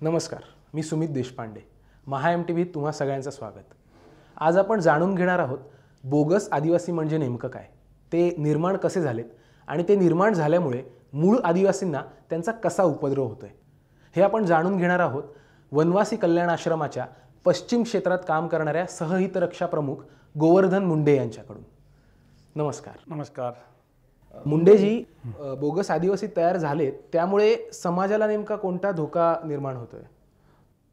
नमस्कार मी Sumit Deshpande Maha M T तुम्हा सगळ्यांचं स्वागत आज आपण जाणून घेणार आहोत बोगस आदिवासी म्हणजे नेमकं काय ते निर्माण कसे झालेत आणि ते निर्माण झाल्यामुळे मूळ आदिवासींना त्यांचा कसा उपद्रव होतो आहे हे आपण जाणून घेणार आहोत वनवासी कल्याण आश्रमाच्या पश्चिम क्षेत्रात काम करणाऱ्या सहहितरक्षा प्रमुख गोवर्धन मुंडे यांच्याकडून नमस्कार नमस्कार मुंडेजी बोगस आदिवासी तयार झालेत त्यामुळे समाजाला नेमका कोणता धोका निर्माण होतोय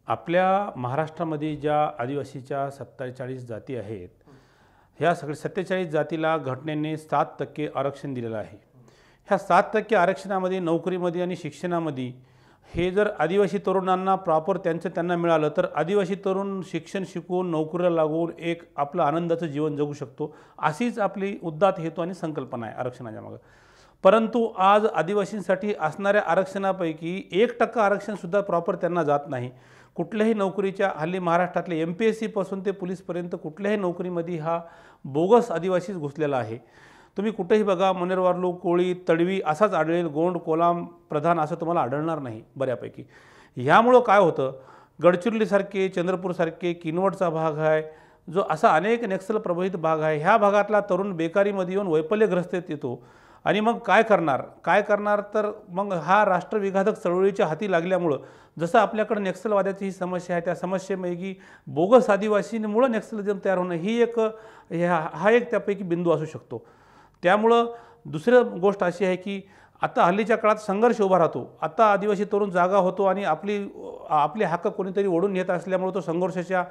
आपल्या महाराष्ट्रामध्ये ज्या आदिवासीच्या सत्तेचाळीस जाती आहेत ह्या सगळ्या सत्तेचाळीस जातीला घटनेने सात टक्के आरक्षण दिलेलं आहे ह्या सात टक्के आरक्षणामध्ये नोकरीमध्ये आणि शिक्षणामध्ये हे जर आदिवासी तरुणांना प्रॉपर त्यांचं त्यांना मिळालं तर आदिवासी तरुण शिक्षण शिकून नोकरीला लागून एक आपलं आनंदाचं जीवन जगू शकतो अशीच आपली उद्दात हेतू आणि संकल्पना आहे आरक्षणाच्या मागं परंतु आज आदिवासींसाठी असणाऱ्या आरक्षणापैकी एक टक्का आरक्षणसुद्धा प्रॉपर त्यांना जात नाही कुठल्याही नोकरीच्या हल्ली महाराष्ट्रातल्या एम पी एस सीपासून ते पोलीसपर्यंत कुठल्याही नोकरीमध्ये हा बोगस आदिवासीच घुसलेला आहे तुम्ही कुठेही बघा मनेरवारलू कोळी तडवी असाच आढळेल गोंड कोलाम प्रधान असं तुम्हाला आढळणार नाही बऱ्यापैकी ह्यामुळं काय होतं गडचिरोलीसारखे चंद्रपूरसारखे किनवटचा भाग आहे जो असा अनेक नक्सल प्रभावित भाग आहे ह्या भागातला तरुण बेकारीमध्ये येऊन वैफल्यग्रस्तेत येतो आणि मग काय करणार काय करणार तर मग हा राष्ट्रविघातक चळवळीच्या हाती लागल्यामुळं जसं आपल्याकडं नक्सलवाद्याची ही समस्या आहे त्या समस्येपैकी बोगस आदिवासींमुळं नक्सलिझम तयार होणं ही एक हा एक त्यापैकी बिंदू असू शकतो त्यामुळं दुसरं गोष्ट अशी आहे की आता हल्लीच्या काळात संघर्ष उभा राहतो आता आदिवासी तरुण जागा होतो आणि आपली आपले हक्क कोणीतरी ओढून घेत असल्यामुळे तो संघर्षाच्या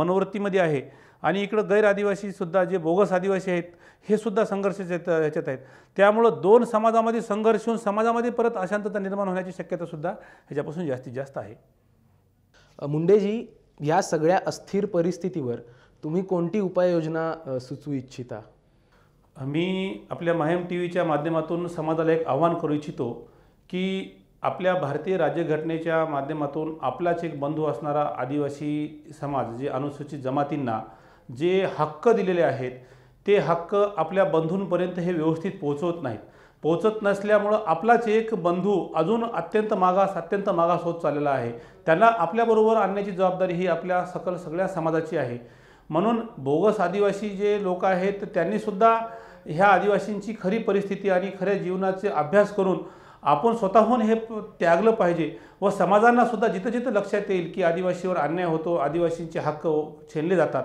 मनोवृत्तीमध्ये आहे आणि इकडं गैर आदिवासीसुद्धा जे बोगस आदिवासी आहेत हे सुद्धा संघर्षाच्या ह्याच्यात आहेत त्यामुळं दोन समाजामध्ये संघर्ष होऊन समाजामध्ये परत अशांतता निर्माण होण्याची शक्यतासुद्धा ह्याच्यापासून जास्तीत जास्त आहे मुंडेजी या सगळ्या अस्थिर परिस्थितीवर तुम्ही कोणती उपाययोजना सुचवू इच्छिता मी आपल्या माहेम टी व्हीच्या माध्यमातून समाजाला एक आव्हान करू इच्छितो की आपल्या भारतीय राज्यघटनेच्या माध्यमातून आपलाच एक बंधू असणारा आदिवासी समाज जे अनुसूचित जमातींना जे हक्क दिलेले आहेत ते हक्क आपल्या बंधूंपर्यंत हे व्यवस्थित पोहोचवत नाहीत पोहोचत नसल्यामुळं आपलाच एक बंधू अजून अत्यंत मागास अत्यंत मागास होत चाललेला आहे त्यांना आपल्याबरोबर आणण्याची जबाबदारी ही आपल्या सकल सगळ्या समाजाची आहे म्हणून बोगस आदिवासी जे लोक आहेत त्यांनीसुद्धा ह्या आदिवासींची खरी परिस्थिती आणि खऱ्या जीवनाचे अभ्यास करून आपण स्वतःहून हे त्यागलं पाहिजे व समाजांना सुद्धा जिथं जिथं लक्षात येईल की आदिवासीवर अन्याय होतो आदिवासींचे हक्क छेनले जातात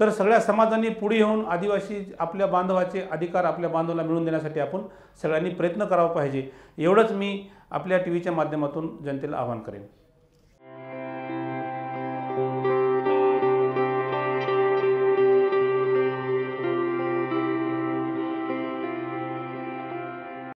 तर सगळ्या समाजांनी पुढे येऊन आदिवासी आपल्या बांधवाचे अधिकार आपल्या बांधवाला मिळवून देण्यासाठी आपण सगळ्यांनी प्रयत्न करावा पाहिजे एवढंच मी आपल्या टी व्हीच्या माध्यमातून जनतेला आवाहन करेन